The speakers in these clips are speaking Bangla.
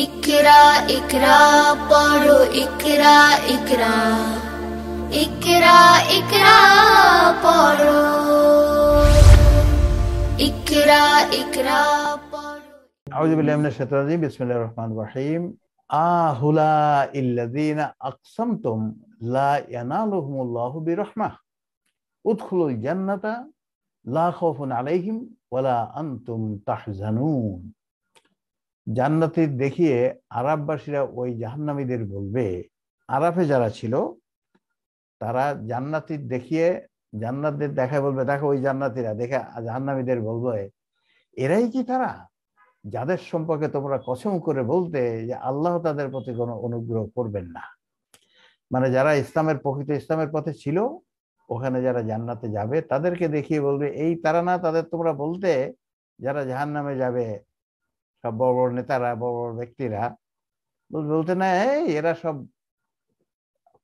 इकरा इकरा पढ़ो इकरा इकरा इकरा इकरा पढ़ो इकरा इकरा أعوذ بالله من الشيطان الرجيم بسم الله الرحمن الرحيم أهلا الذين أقسمتم لا ينالهم الله برحمة ادخلوا الجنة لا خوف عليهم ولا أنتم تحزنون জান্নাতি দেখিয়ে আরববাসীরা ওই জাহান্নামীদের বলবে আরাফে যারা ছিল তারা জান্নাতি দেখিয়ে জান্নাতদের দেখায় বলবে দেখো ওই জান্নাতিরা দেখে জাহান্নামীদের বলবে এরাই কি তারা যাদের সম্পর্কে তোমরা কসম করে বলতে যে আল্লাহ তাদের প্রতি কোনো অনুগ্রহ করবেন না মানে যারা ইসলামের প্রকৃত ইসলামের পথে ছিল ওখানে যারা জান্নাতে যাবে তাদেরকে দেখিয়ে বলবে এই তারা না তাদের তোমরা বলতে যারা জাহান নামে যাবে সব বড় বড় নেতারা বড় বড় ব্যক্তিরা বলতে না এই এরা সব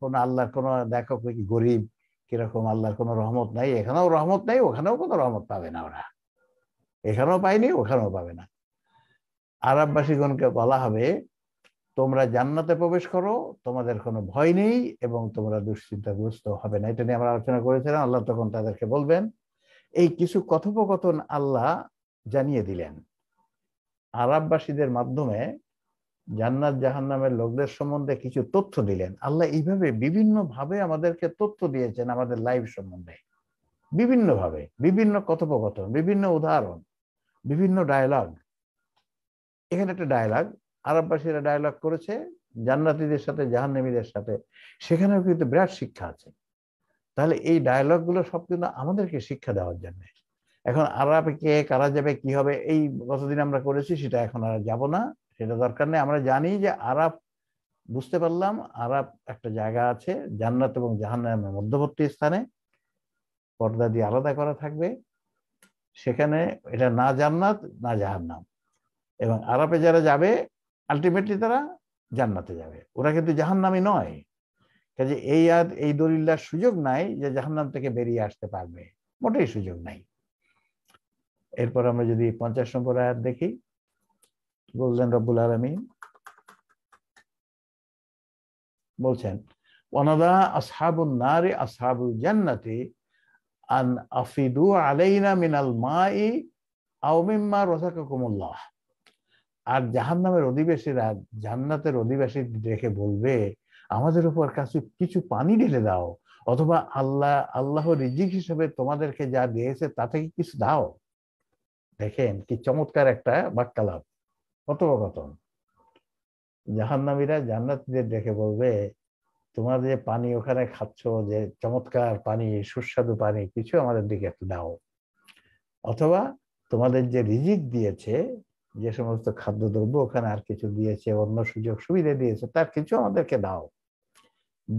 কোন আল্লাহর কোনো দেখো কি গরিব কিরকম আল্লাহর কোনো রহমত নাই এখানেও রহমত নাই ওখানেও কোনো রহমত পাবে না ওরা এখানেও পাইনি ওখানেও পাবে না আরববাসীগণকে বলা হবে তোমরা জান্নাতে প্রবেশ করো তোমাদের কোনো ভয় নেই এবং তোমরা দুশ্চিন্তাগ্রস্ত হবে না এটা নিয়ে আমরা আলোচনা করেছিলাম আল্লাহ তখন তাদেরকে বলবেন এই কিছু কথোপকথন আল্লাহ জানিয়ে দিলেন আরববাসীদের মাধ্যমে জান্নাত জাহান্নামের লোকদের সম্বন্ধে কিছু তথ্য দিলেন আল্লাহ এইভাবে বিভিন্নভাবে আমাদেরকে তথ্য দিয়েছেন আমাদের লাইফ সম্বন্ধে বিভিন্নভাবে বিভিন্ন কথোপকথন বিভিন্ন উদাহরণ বিভিন্ন ডায়লগ এখানে একটা ডায়লগ আরববাসীরা ডায়লগ করেছে জান্নাতিদের সাথে জাহান্নামীদের সাথে সেখানেও কিন্তু বিরাট শিক্ষা আছে তাহলে এই ডায়লগগুলো সব কিন্তু আমাদেরকে শিক্ষা দেওয়ার জন্যে এখন আরা কে কারা যাবে কি হবে এই গতদিন আমরা করেছি সেটা এখন আর যাব না সেটা দরকার নেই আমরা জানি যে আরাপ বুঝতে পারলাম আরাপ একটা জায়গা আছে জান্নাত এবং জাহান্নামের মধ্যবর্তী স্থানে পর্দা দিয়ে আলাদা করা থাকবে সেখানে এটা না জান্নাত না জাহান্নাম এবং আরাপে যারা যাবে আলটিমেটলি তারা জান্নাতে যাবে ওরা কিন্তু জাহান্নামই নয় কাজে এই আর এই দলিল্লার সুযোগ নাই যে জাহান্নাম থেকে বেরিয়ে আসতে পারবে মোটেই সুযোগ নাই এরপর আমরা যদি পঞ্চাশ নম্বর আয়াত দেখি বললেন রব্বুল আলমিন বলছেন ওনাদা আসহাবুল নারে আসহাবুল জান্নাতি আন আফিদু আলাইনা মিনাল মাই আও মিম্মা রসাকুমুল্লাহ আর জাহান নামের অধিবাসীরা জান্নাতের অধিবাসী দেখে বলবে আমাদের উপর কাছে কিছু পানি ঢেলে দাও অথবা আল্লাহ আল্লাহ রিজিক হিসেবে তোমাদেরকে যা দিয়েছে তা থেকে কিছু দাও দেখেন কি চমৎকার একটা বাক্যালাপ কথোপকথন জাহান্নামীরা জান্নাতিদের দেখে বলবে তোমার যে পানি ওখানে খাচ্ছ যে চমৎকার পানি সুস্বাদু পানি কিছু আমাদের দিকে একটু দাও অথবা তোমাদের যে রিজিক দিয়েছে যে সমস্ত খাদ্যদ্রব্য ওখানে আর কিছু দিয়েছে অন্য সুযোগ সুবিধা দিয়েছে তার কিছু আমাদেরকে দাও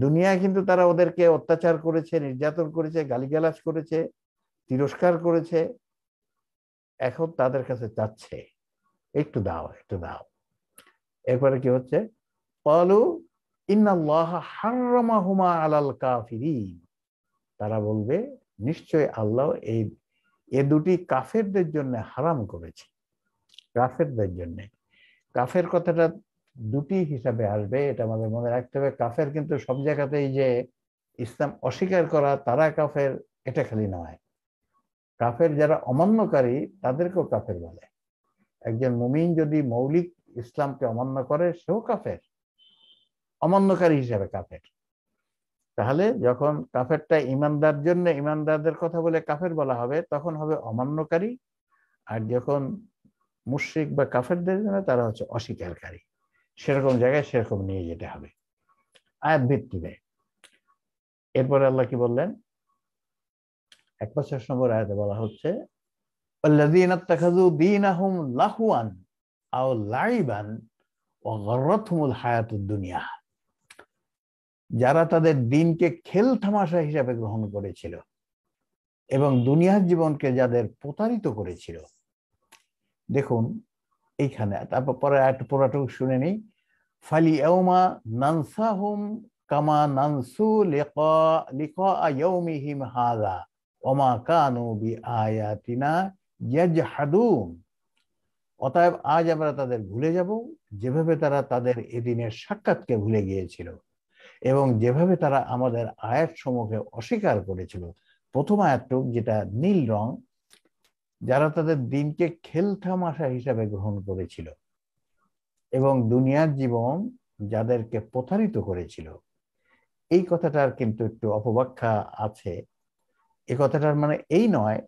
দুনিয়া কিন্তু তারা ওদেরকে অত্যাচার করেছে নির্যাতন করেছে গালিগালাজ করেছে তিরস্কার করেছে এখন তাদের কাছে চাচ্ছে একটু দাও একটু দাও এরপরে কি হচ্ছে কলু তারা বলবে নিশ্চয় আল্লাহ এই এ দুটি কাফেরদের জন্য হারাম করেছে কাফেরদের জন্য কাফের কথাটা দুটি হিসাবে আসবে এটা আমাদের মনে রাখতে হবে কাফের কিন্তু সব জায়গাতেই যে ইসলাম অস্বীকার করা তারা কাফের এটা খালি নয় কাফের যারা অমান্যকারী তাদেরকেও কাফের বলে একজন মুমিন যদি মৌলিক ইসলামকে অমান্য করে সেও কাফের অমান্যকারী হিসাবে কাফের তাহলে যখন কাফেরটা ইমানদার জন্য ইমানদারদের কথা বলে কাফের বলা হবে তখন হবে অমান্যকারী আর যখন মুশ্রিক বা কাফেরদের জন্য তারা হচ্ছে অস্বীকারী সেরকম জায়গায় সেরকম নিয়ে যেতে হবে আয়াত ভিত্তিতে এরপরে আল্লাহ কি বললেন এক পঞ্চাশ নম্বর আয়াতে বলা হচ্ছে যারা তাদের দিনকে খেল থামাশা হিসাবে গ্রহণ করেছিল এবং দুনিয়ার জীবনকে যাদের প্রতারিত করেছিল দেখুন এইখানে তারপর পরে একটা পুরাটুকু শুনে নি ফালি এওমা নানসাহুম কামা নানসু লিকা লিকা ইয়াউমিহিম ওমা কানু বি আয়াতিনা ইয়াজহাদুন অতএব আজ আমরা তাদের ভুলে যাব যেভাবে তারা তাদের এদিনের সাক্ষাৎকে ভুলে গিয়েছিল এবং যেভাবে তারা আমাদের আয়াত সমূহকে অস্বীকার করেছিল প্রথম আয়াতটুক যেটা নীল রং যারা তাদের দিনকে খেলথামাশা হিসাবে গ্রহণ করেছিল এবং দুনিয়ার জীবন যাদেরকে প্রতারিত করেছিল এই কথাটার কিন্তু একটু অপব্যাখ্যা আছে এ কথাটার মানে এই নয়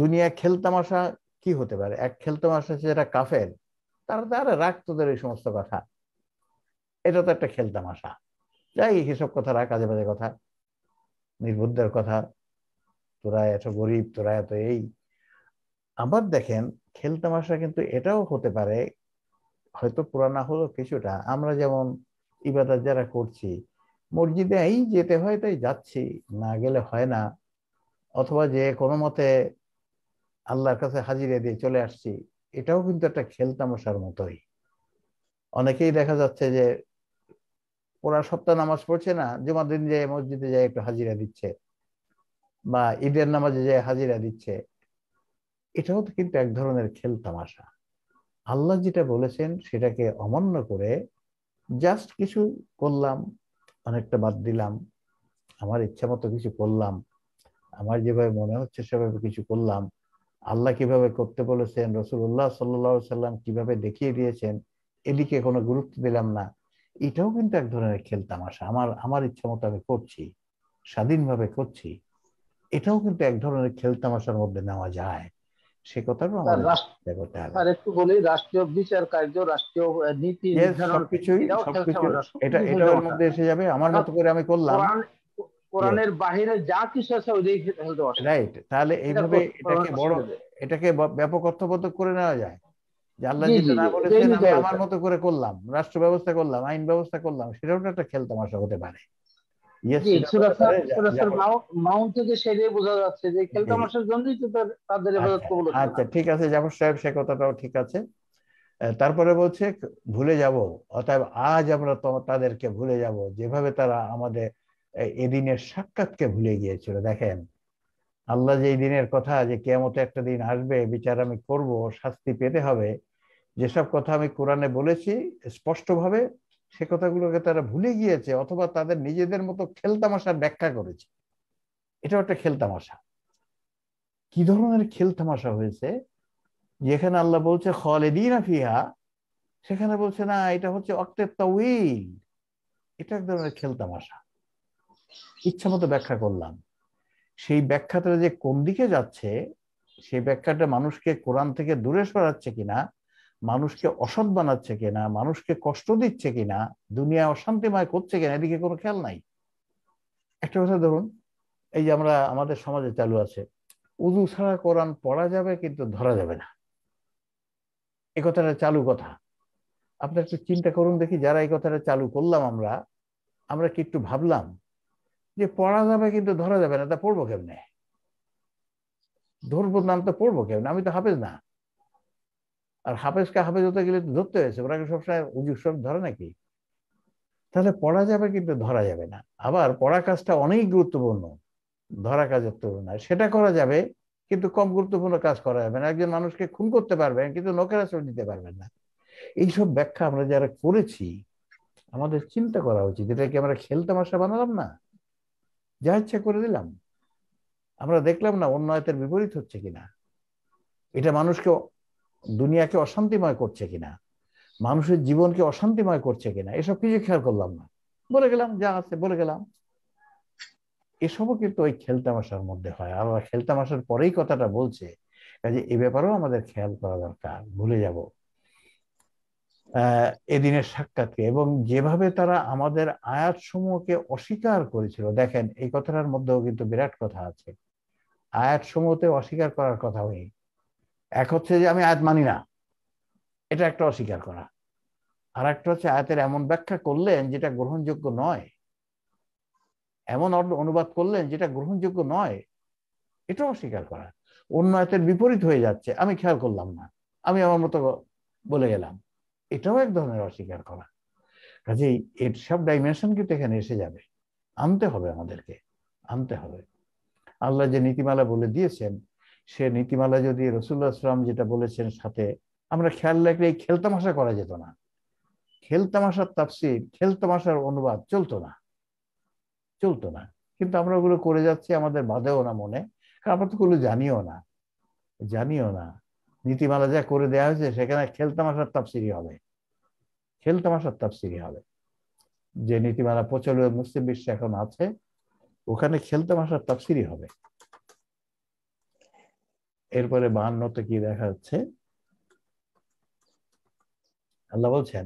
দুনিয়া খেলতামাশা কি হতে পারে এক খেলতামাশা যেটা কাফের তারা তারা রাখ তোদের এই সমস্ত কথা এটা তো একটা খেলতামাশা যাই এসব কথা রাখ কাজে বাজে কথা নির্বুদ্ধের কথা তোরা এত গরিব তোরা এত এই আবার দেখেন খেলতামাশা কিন্তু এটাও হতে পারে হয়তো পুরানা হলো কিছুটা আমরা যেমন ইবাদত যারা করছি মসজিদে এই যেতে হয় তাই যাচ্ছি না গেলে হয় না অথবা যে কোনো মতে আল্লাহর কাছে হাজিরে দিয়ে চলে আসছি এটাও কিন্তু একটা খেলতামশার মতোই অনেকেই দেখা যাচ্ছে যে ওরা সপ্তাহ নামাজ পড়ছে না জুমার দিন যে মসজিদে যায় একটু হাজিরা দিচ্ছে বা ঈদের নামাজে যায় হাজিরা দিচ্ছে এটাও তো কিন্তু এক ধরনের খেল তামাশা আল্লাহ যেটা বলেছেন সেটাকে অমান্য করে জাস্ট কিছু করলাম অনেকটা বাদ দিলাম আমার ইচ্ছা মতো কিছু করলাম আমার যেভাবে মনে হচ্ছে সেভাবে কিছু করলাম আল্লাহ কিভাবে করতে বলেছেন রসুল্লাহ সাল্লা সাল্লাম কিভাবে দেখিয়ে দিয়েছেন এদিকে কোনো গুরুত্ব দিলাম না এটাও কিন্তু এক ধরনের খেলতাম আসা আমার আমার ইচ্ছা মতো আমি করছি স্বাধীনভাবে করছি এটাও কিন্তু এক ধরনের খেলতামাশার মধ্যে নেওয়া যায় সে কথাটা আমাদের করতে হবে আর একটু বলি রাষ্ট্রীয় বিচার কার্য রাষ্ট্রীয় নীতি নির্ধারণ এটা এটা মধ্যে এসে যাবে আমার মতো করে আমি করলাম কোরআনের বাহিরে যা কিছু আছে দিকে ফেলতে পারছে রাইট তাহলে এইভাবে এটাকে বড় এটাকে ব্যাপক অর্থবদ্ধ করে নেওয়া যায় যে আল্লাহ না বলেছেন আমি আমার মতো করে করলাম রাষ্ট্র ব্যবস্থা করলাম আইন ব্যবস্থা করলাম সেটাও একটা খেল তামাশা হতে পারে আচ্ছা ঠিক আছে জাফর সাহেব সে কথাটাও ঠিক আছে তারপরে বলছে ভুলে যাব অতএব আজ আমরা তাদেরকে ভুলে যাব যেভাবে তারা আমাদের এই দিনের সাক্ষাৎকে ভুলে গিয়েছিল দেখেন আল্লাহ যে দিনের কথা যে কেমতো একটা দিন আসবে বিচার আমি করব শাস্তি পেতে হবে যেসব কথা আমি কোরআনে বলেছি স্পষ্টভাবে সে কথাগুলোকে তারা ভুলে গিয়েছে অথবা তাদের নিজেদের মতো খেলতামাশার ব্যাখ্যা করেছে এটাও একটা খেলতামাশা কি ধরনের খেলতামাশা হয়েছে যেখানে আল্লাহ বলছে খলেদিন ফিহা সেখানে বলছে না এটা হচ্ছে অক্তের উইল এটা এক ধরনের খেলতামাশা ইচ্ছা মতো ব্যাখ্যা করলাম সেই ব্যাখ্যাটা যে কোন দিকে যাচ্ছে সেই ব্যাখ্যাটা মানুষকে কোরআন থেকে দূরে সরাচ্ছে কিনা মানুষকে অসৎ বানাচ্ছে কিনা মানুষকে কষ্ট দিচ্ছে কিনা দুনিয়া অশান্তিময় করছে কিনা এদিকে কোনো খেয়াল নাই একটা কথা ধরুন এই যে আমরা আমাদের সমাজে চালু আছে উজু ছাড়া কোরআন পড়া যাবে কিন্তু ধরা যাবে না এ কথাটা চালু কথা আপনার একটু চিন্তা করুন দেখি যারা এই কথাটা চালু করলাম আমরা আমরা কি একটু ভাবলাম যে পড়া যাবে কিন্তু ধরা যাবে না তা পড়বো কেমনে ধরবো নাম তো পড়বো কেমনে আমি তো হাফেজ না আর হাফেজকে হাফেজ হতে গেলে তো ধরতে হয়েছে ওরা সবসময় উজু সব ধরে নাকি তাহলে পড়া যাবে কিন্তু ধরা যাবে না আবার পড়া কাজটা অনেক গুরুত্বপূর্ণ ধরা কাজের তুলনায় সেটা করা যাবে কিন্তু কম গুরুত্বপূর্ণ কাজ করা যাবে না একজন মানুষকে খুন করতে পারবেন কিন্তু নোকের চলে দিতে পারবেন না এইসব ব্যাখ্যা আমরা যারা করেছি আমাদের চিন্তা করা উচিত কি আমরা খেলতে মশা বানালাম না যা ইচ্ছা করে দিলাম আমরা দেখলাম না অন্য আয়তের বিপরীত হচ্ছে কিনা এটা মানুষকে দুনিয়াকে অশান্তিময় করছে কিনা মানুষের জীবনকে অশান্তিময় করছে কিনা এসব কিছু খেয়াল করলাম না বলে গেলাম যা আছে বলে গেলাম এসবও কিন্তু ওই খেলতামাশার মধ্যে হয় আর খেলতামাশার পরেই কথাটা বলছে কাজে এ ব্যাপারেও আমাদের খেয়াল করা দরকার ভুলে যাব এদিনের সাক্ষাৎকে এবং যেভাবে তারা আমাদের আয়াত সমূহকে অস্বীকার করেছিল দেখেন এই কথাটার মধ্যেও কিন্তু বিরাট কথা আছে আয়াত সমূহতে অস্বীকার করার কথা হই এক হচ্ছে যে আমি আয়াত মানি না এটা একটা অস্বীকার করা আর একটা হচ্ছে আয়াতের এমন ব্যাখ্যা করলেন যেটা গ্রহণযোগ্য নয় এমন অনুবাদ করলেন যেটা গ্রহণযোগ্য নয় এটা অস্বীকার করা অন্য আয়াতের বিপরীত হয়ে যাচ্ছে আমি খেয়াল করলাম না আমি আমার মতো বলে গেলাম এটাও এক ধরনের অস্বীকার করা কাজেই এর সব ডাইমেনশন কিন্তু এখানে এসে যাবে আনতে হবে আমাদেরকে আনতে হবে আল্লাহ যে নীতিমালা বলে দিয়েছেন সে নীতিমালা যদি রসুল্লাহ আসলাম যেটা বলেছেন সাথে আমরা খেয়াল রাখলে এই খেলতামাশা করা যেত না খেলতামাশার তাফসির খেলতামাশার অনুবাদ চলতো না চলতো না কিন্তু আমরা ওগুলো করে যাচ্ছি আমাদের বাধেও না মনে কারণ আমরা তো ওগুলো জানিও না জানিও না নীতিমালা যা করে দেওয়া হয়েছে সেখানে খেলতামাশার তাপসিরি হবে খেলতামাশার তাপসিরি হবে যে নীতিমালা প্রচলিত মুসলিম বিশ্বে এখন আছে ওখানে খেলতামাশার তাপসিরি হবে এরপরে বাহান্নতে কি দেখা যাচ্ছে আল্লাহ বলছেন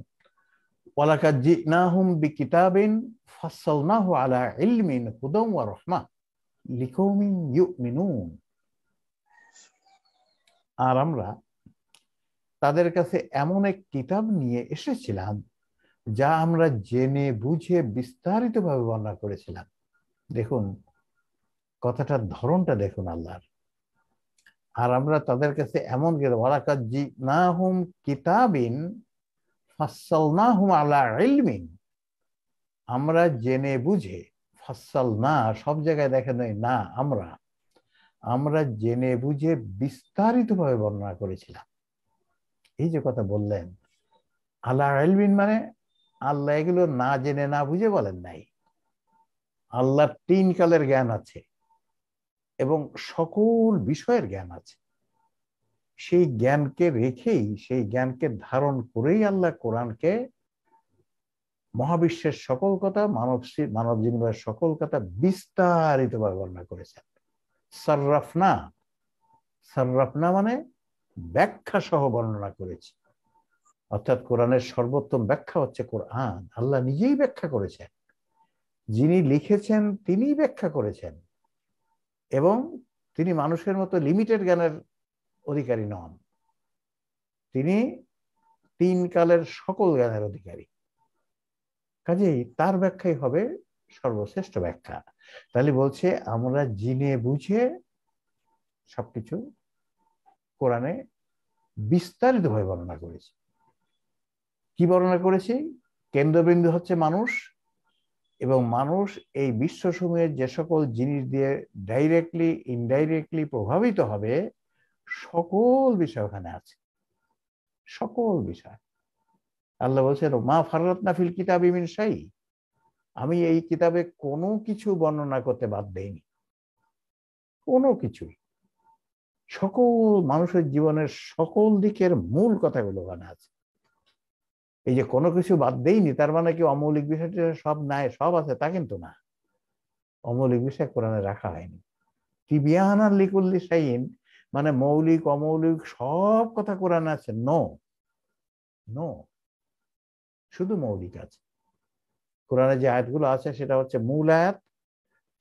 ওয়ালাকাদ জিনাহুম বিকিতাবিন ফাসসালনাহু আলা ইলমিন হুদাম ওয়া রাহমা লিকাউমিন ইউমিনুন আর আমরা তাদের কাছে এমন এক কিতাব নিয়ে এসেছিলাম যা আমরা জেনে বুঝে বিস্তারিতভাবে বর্ণনা করেছিলাম দেখুন কথাটার ধরনটা দেখুন আল্লাহর আর আমরা তাদের কাছে এমন ওয়ারাকাজি না হুম কিতাবিন না হুম আল্লাহ ইলমিন আমরা জেনে বুঝে ফাসাল না সব জায়গায় দেখেন না আমরা আমরা জেনে বুঝে বিস্তারিতভাবে বর্ণনা করেছিলাম এই যে কথা বললেন আল্লাহ আলবিন মানে আল্লাহ এগুলো না জেনে না বুঝে বলেন নাই আল্লাহর তিন কালের জ্ঞান আছে এবং সকল বিষয়ের জ্ঞান আছে সেই জ্ঞানকে রেখেই সেই জ্ঞানকে ধারণ করেই আল্লাহ কোরআনকে মহাবিশ্বের সকল কথা মানব মানব জীবনের সকল কথা বিস্তারিতভাবে বর্ণনা করেছেন সার্রাফনা সার্রাফনা মানে ব্যাখ্যা সহ বর্ণনা করেছে অর্থাৎ কোরআনের সর্বোত্তম ব্যাখ্যা হচ্ছে কোরআন আল্লাহ নিজেই ব্যাখ্যা করেছেন যিনি লিখেছেন তিনি ব্যাখ্যা করেছেন এবং তিনি মানুষের মতো লিমিটেড জ্ঞানের অধিকারী নন তিনি তিন কালের সকল জ্ঞানের অধিকারী কাজেই তার ব্যাখ্যাই হবে সর্বশ্রেষ্ঠ ব্যাখ্যা তাহলে বলছে আমরা জিনে বুঝে সবকিছু কোরআনে বিস্তারিত ভাবে বর্ণনা করেছি কি বর্ণনা করেছি কেন্দ্রবিন্দু হচ্ছে মানুষ এবং মানুষ এই বিশ্ব বিশ্বসমূহের যে সকল জিনিস দিয়ে ডাইরেক্টলি ইনডাইরেক্টলি প্রভাবিত হবে সকল বিষয় ওখানে আছে সকল বিষয় আল্লাহ বলছে মা ফাররাত না ফিল কিতাব ইমিন সাই আমি এই কিতাবে কোনো কিছু বর্ণনা করতে বাদ দেইনি কোনো কিছুই সকল মানুষের জীবনের সকল দিকের মূল কথাগুলো ওখানে আছে এই যে কোনো কিছু বাদ দেইনি তার মানে কি অমৌলিক বিষয়টা সব নাই সব আছে তা কিন্তু না অমৌলিক বিষয় কোরআনে রাখা হয়নি টিবিয়ানার লিকুল্লি সাইন মানে মৌলিক অমৌলিক সব কথা কোরআন আছে নো নো শুধু মৌলিক আছে কোরআনে যে আয়াতগুলো আছে সেটা হচ্ছে মূল আয়াত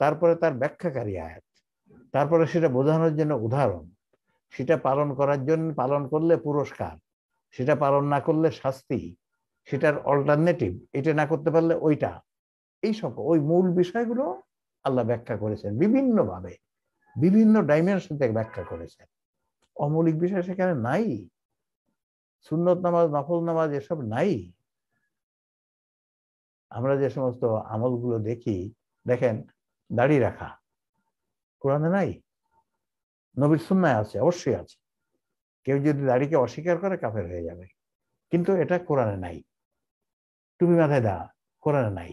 তারপরে তার ব্যাখ্যাকারী আয়াত তারপরে সেটা বোঝানোর জন্য উদাহরণ সেটা পালন করার জন্য পালন করলে পুরস্কার সেটা পালন না করলে শাস্তি সেটার অল্টারনেটিভ এটা না করতে পারলে ওইটা এই সব ওই মূল বিষয়গুলো আল্লাহ ব্যাখ্যা করেছেন বিভিন্নভাবে বিভিন্ন ডাইমেনশন থেকে ব্যাখ্যা করেছেন অমৌলিক বিষয় সেখানে নাই সুন্নত নামাজ নফল নামাজ এসব নাই আমরা যে সমস্ত আমলগুলো দেখি দেখেন দাড়ি রাখা কোরআনে নাই নবীর সুন্নায় আছে অবশ্যই আছে কেউ যদি দাড়িকে অস্বীকার করে কাফের হয়ে যাবে কিন্তু এটা কোরআনে নাই টুপি মাথায় দা কোরআনে নাই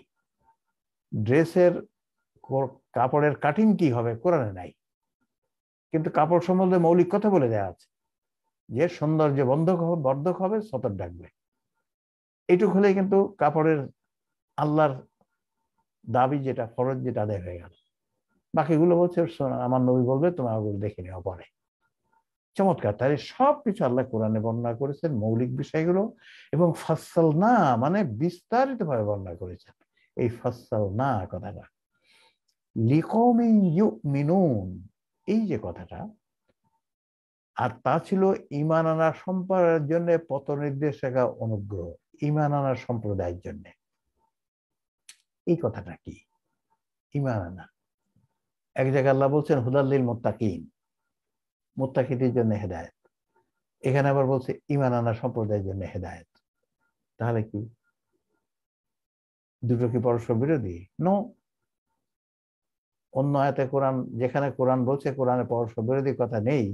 ড্রেসের কাপড়ের কাটিং কি হবে কোরআনে নাই কিন্তু কাপড় সম্বন্ধে মৌলিক কথা বলে দেওয়া আছে যে সৌন্দর্য বন্ধক হবে বর্ধক হবে সতর ডাকবে এইটুক হলে কিন্তু কাপড়ের আল্লাহর দাবি যেটা ফরজ যেটা আদায় হয়ে গেল বাকিগুলো বলছে আমার নবী বলবে তোমার ওগুলো দেখে নেওয়া পরে চমৎকার তাহলে সব কিছু আল্লাহ কোরআনে বর্ণনা করেছেন মৌলিক বিষয়গুলো এবং ফাসাল না মানে বিস্তারিতভাবে বর্ণনা করেছেন এই ফাসাল না কথাটা মিনুন এই যে কথাটা আর তা ছিল ইমান আনা সম্প্রদায়ের জন্য পথ নির্দেশ অনুগ্রহ ইমান আনা সম্প্রদায়ের জন্যে এই কথাটা কি ইমান আনা এক জায়গায় আল্লাহ বলছেন হুদাল্লিল মোত্তাকিম মোত্তাকিদের জন্য হেদায়ত এখানে আবার বলছে ইমান আনা সম্প্রদায়ের জন্য হেদায়ত তাহলে কি দুটো কি পরস্পর বিরোধী ন অন্য আয়াতে কোরআন যেখানে কোরআন বলছে কোরআনে পরস্পর বিরোধী কথা নেই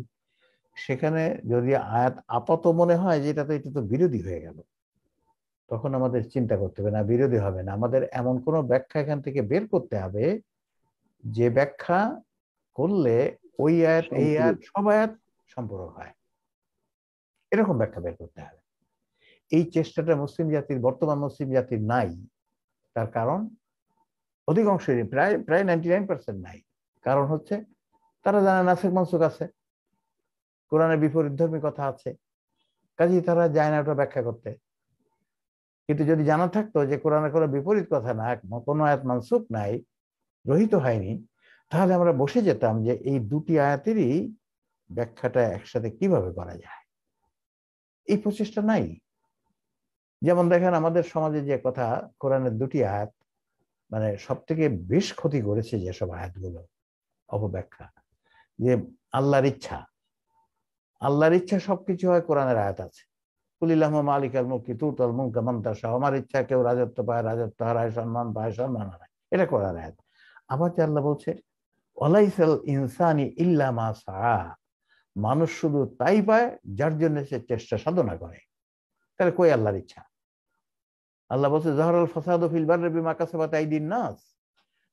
সেখানে যদি আয়াত আপাত মনে হয় যে এটা তো এটা তো বিরোধী হয়ে গেল তখন আমাদের চিন্তা করতে হবে না বিরোধী হবে না আমাদের এমন কোনো ব্যাখ্যা এখান থেকে বের করতে হবে যে ব্যাখ্যা করলে ওই আয়াত এই আয়াত সব আয়াত সম্পূরক হয় এরকম ব্যাখ্যা বের করতে হবে এই চেষ্টাটা মুসলিম জাতির বর্তমান মুসলিম জাতির নাই তার কারণ অধিকাংশই প্রায় প্রায় নাইনটি নাইন পার্সেন্ট নাই কারণ হচ্ছে তারা জানে নাসেক মানসুক আছে কোরআনের বিপরীত ধর্মী কথা আছে কাজেই তারা যায় না ওটা ব্যাখ্যা করতে কিন্তু যদি জানা থাকতো যে কোরআনে কোনো বিপরীত কথা না কোনো আয়াত মানসুক নাই রহিত হয়নি তাহলে আমরা বসে যেতাম যে এই দুটি আয়াতেরই ব্যাখ্যাটা একসাথে কিভাবে করা যায় এই প্রচেষ্টা নাই যেমন দেখেন আমাদের সমাজে যে কথা কোরআনের দুটি আয়াত মানে সব থেকে বেশ ক্ষতি করেছে যেসব আয়াতগুলো অপব্যাখ্যা যে আল্লাহর ইচ্ছা আল্লাহর ইচ্ছা সবকিছু হয় কোরআনের আয়াত আছে আমার ইচ্ছা কেউ রাজত্ব পায় রাজত্ব হারায় সম্মান পায় সম্মান হারায় এটা করার আয়াত আবার আল্লাহ বলছে ইনসানি ইল্লা মা মানুষ শুধু তাই পায় যার জন্য সে চেষ্টা সাধনা করে তাহলে কই আল্লাহর ইচ্ছা আল্লাহ বলছে জহরাল ফসাদ ফিল বারে বিমা কাসাবা তাই দিন নাস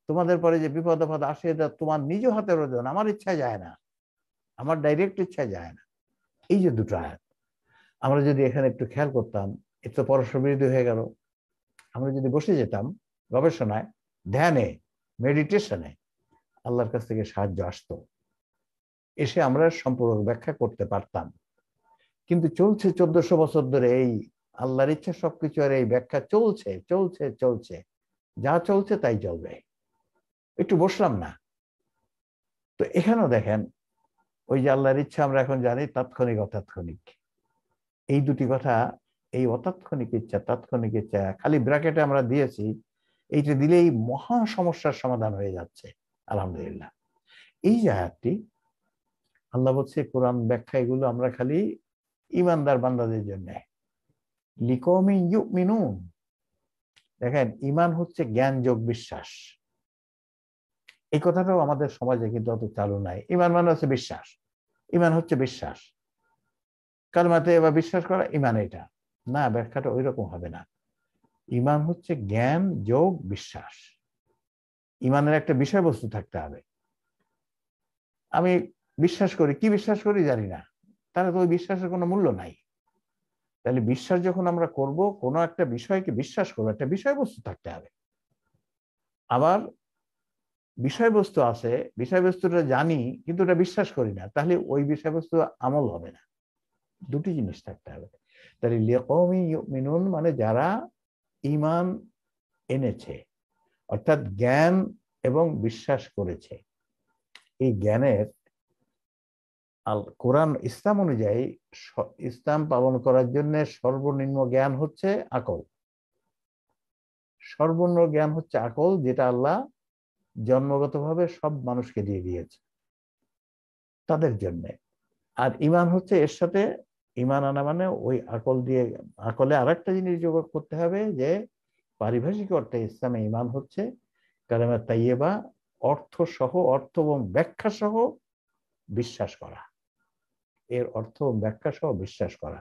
তোমাদের পরে যে বিপদ আপদ আসে এটা তোমার নিজ হাতের ওজন আমার ইচ্ছা যায় না আমার ডাইরেক্ট ইচ্ছা যায় না এই যে দুটো আয়াত আমরা যদি এখানে একটু খেয়াল করতাম একটু পরস্পর বিরোধী হয়ে গেল আমরা যদি বসে যেতাম গবেষণায় ধ্যানে মেডিটেশনে আল্লাহর কাছ থেকে সাহায্য আসতো এসে আমরা সম্পর্ক ব্যাখ্যা করতে পারতাম কিন্তু চলছে চোদ্দশো বছর ধরে এই আল্লাহর ইচ্ছা সবকিছু আর এই ব্যাখ্যা চলছে চলছে চলছে যা চলছে তাই চলবে একটু বসলাম না তো এখানেও দেখেন ওই যে আল্লাহর ইচ্ছা আমরা এখন জানি তাৎক্ষণিক অতাৎক্ষণিক এই দুটি কথা এই অতাৎক্ষণিক ইচ্ছা তাৎক্ষণিক ইচ্ছা খালি ব্র্যাকেটে আমরা দিয়েছি এইটা দিলেই মহা সমস্যার সমাধান হয়ে যাচ্ছে আলহামদুলিল্লাহ এই জায়গাটি আল্লাহ বলছে কোরআন ব্যাখ্যা এগুলো আমরা খালি ইমানদার বান্দাদের জন্য ইউক মিনুন দেখেন ইমান হচ্ছে জ্ঞান যোগ বিশ্বাস এই কথাটাও আমাদের সমাজে কিন্তু অত চালু নাই ইমান মানে হচ্ছে বিশ্বাস ইমান হচ্ছে বিশ্বাস কালমাতে বা বিশ্বাস করা ইমান এটা না ব্যাখ্যাটা ওই রকম হবে না ইমান হচ্ছে জ্ঞান যোগ বিশ্বাস ইমানের একটা বিষয়বস্তু থাকতে হবে আমি বিশ্বাস করি কি বিশ্বাস করি জানি না তাহলে তো ওই বিশ্বাসের কোনো মূল্য নাই তাহলে বিশ্বাস যখন আমরা করব কোনো একটা বিষয়কে বিশ্বাস করবো একটা বিষয়বস্তু থাকতে হবে আবার বিষয়বস্তু আছে বিষয়বস্তুটা জানি কিন্তু ওটা বিশ্বাস করি না তাহলে ওই বিষয়বস্তু আমল হবে না দুটি জিনিস থাকতে হবে তাহলে লেকমি মিনুন মানে যারা ইমান এনেছে অর্থাৎ জ্ঞান এবং বিশ্বাস করেছে এই জ্ঞানের আল কোরআন ইসলাম অনুযায়ী ইসলাম পালন করার জন্য সর্বনিম্ন জ্ঞান হচ্ছে আকল সর্বনিম্ন জ্ঞান হচ্ছে আকল যেটা আল্লাহ জন্মগতভাবে সব মানুষকে দিয়ে দিয়েছে তাদের জন্য আর ইমান হচ্ছে এর সাথে ইমান আনা মানে ওই আকল দিয়ে আকলে আর একটা জিনিস যোগ করতে হবে যে পারিভাষিক অর্থে ইসলামে ইমান হচ্ছে কালেমা তাইয়েবা অর্থ সহ অর্থ এবং ব্যাখ্যা সহ বিশ্বাস করা এর অর্থ এবং ব্যাখ্যা সহ বিশ্বাস করা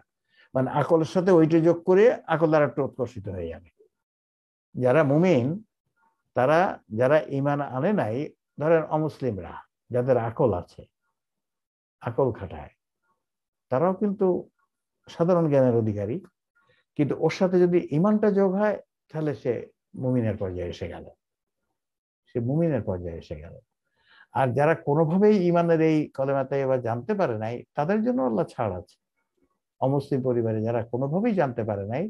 মানে আকলের সাথে ওইটা যোগ করে আকল দ্বারা একটু উৎকর্ষিত হয়ে যাবে যারা মুমিন তারা যারা ইমান আনে নাই ধরেন অমুসলিমরা যাদের আকল আছে আকল খাটায় তারাও কিন্তু সাধারণ জ্ঞানের অধিকারী কিন্তু ওর সাথে যদি ইমানটা যোগ হয় তাহলে সে মুমিনের পর্যায়ে এসে গেল সে মুমিনের পর্যায়ে এসে গেল আর যারা কোনোভাবেই ইমানের এই কলেমাতে এবার জানতে পারে নাই তাদের জন্য আল্লাহ ছাড় আছে অমুসলিম পরিবারে যারা কোনোভাবেই জানতে পারে নাই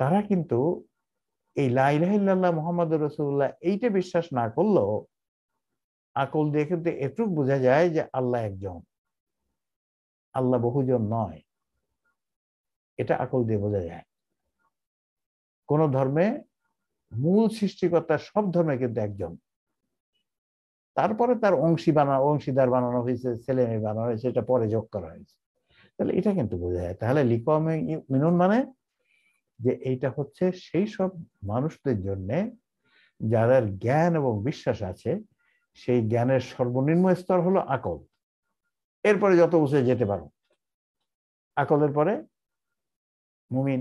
তারা কিন্তু এই লাইলাহিল্লাহ মোহাম্মদ রসুল্লাহ এইটা বিশ্বাস না করলেও আকল দিয়ে কিন্তু এটুক বোঝা যায় যে আল্লাহ একজন আল্লাহ বহুজন নয় এটা আকল দিয়ে বোঝা যায় কোন ধর্মে মূল সৃষ্টিকর্তা সব ধর্মে কিন্তু একজন তারপরে তার অংশী বানা অংশীদার বানানো হয়েছে ছেলে মেয়ে বানানো হয়েছে এটা পরে যোগ করা হয়েছে তাহলে এটা কিন্তু বোঝা যায় তাহলে লিকমে মিনুন মানে যে এইটা হচ্ছে সেই সব মানুষদের জন্যে যাদের জ্ঞান এবং বিশ্বাস আছে সেই জ্ঞানের সর্বনিম্ন স্তর হলো আকল এরপরে যত উঁচু যেতে পারো আকলের পরে মুমিন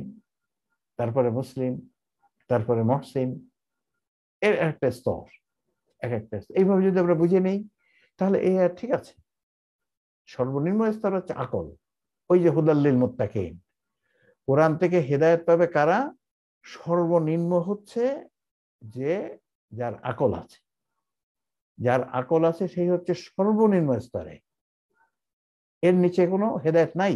তারপরে মুসলিম তারপরে মহসিন এর একটা স্তর এক একটা স্তর এইভাবে যদি আমরা বুঝে নেই তাহলে এ আর ঠিক আছে সর্বনিম্ন স্তর হচ্ছে আকল ওই যে হুদাল্লিল মোত্তাকিন কোরআন থেকে হেদায়ত পাবে কারা সর্বনিম্ন হচ্ছে যে যার আকল আছে যার আকল আছে সেই হচ্ছে সর্বনিম্ন স্তরে এর নিচে কোনো হেদায়ত নাই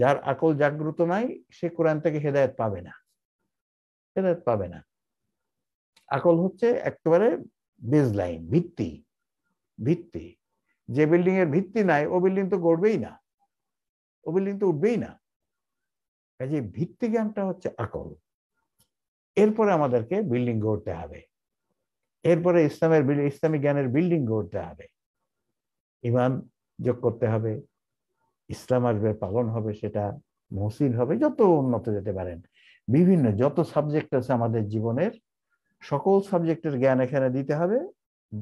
যার আকল জাগ্রত নাই সে কোরআন থেকে হেদায়ত পাবে না হেদায়ত পাবে না আকল হচ্ছে একেবারে বেজ লাইন ভিত্তি ভিত্তি যে বিল্ডিং এর ভিত্তি নাই ও বিল্ডিং তো গড়বেই না ও বিল্ডিং তো উঠবেই না কাজে ভিত্তি জ্ঞানটা হচ্ছে আকল এরপরে আমাদেরকে বিল্ডিং গড়তে হবে এরপরে ইসলামের ইসলামী জ্ঞানের বিল্ডিং গড়তে হবে ইমান যোগ করতে হবে ইসলাম আসবে পালন হবে সেটা মহসিল হবে যত উন্নত যেতে পারেন বিভিন্ন যত সাবজেক্ট আছে আমাদের জীবনের সকল সাবজেক্টের জ্ঞান এখানে দিতে হবে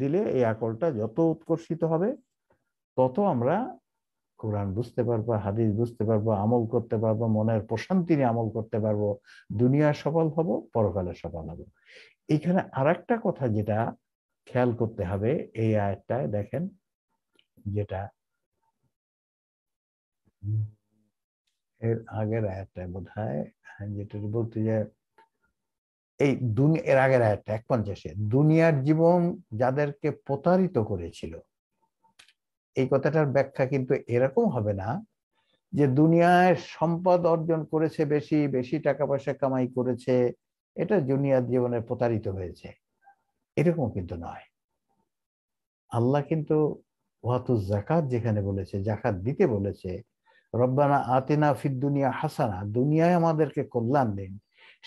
দিলে এই আকলটা যত উৎকর্ষিত হবে তত আমরা কোরআন বুঝতে পারবো হাদিস বুঝতে পারবো আমল করতে পারবো মনের প্রশান্তি নিয়ে আমল করতে পারবো দুনিয়া সফল হব পরকালে সফল হব এখানে আর কথা যেটা খেয়াল করতে হবে এই আয়টায় দেখেন যেটা হ্যাঁ, এর আগের আয়াতটা বোধ হয় যেটা বলতে যে এই দুনিয়া এর আগের আয়াতটা এক পঞ্চাশে দুনিয়ার জীবন যাদেরকে প্রতারিত করেছিল এই কথাটার ব্যাখ্যা কিন্তু এরকম হবে না যে দুনিয়ায় সম্পদ অর্জন করেছে বেশি বেশি টাকা পয়সা কামাই করেছে এটা দুনিয়ার জীবনে প্রতারিত হয়েছে এরকম কিন্তু নয় আল্লাহ কিন্তু ওয়াতু জাকাত যেখানে বলেছে জাকাত দিতে বলেছে রব্বানা আতেনা ফির দুনিয়া হাসানা দুনিয়ায় আমাদেরকে কল্যাণ দিন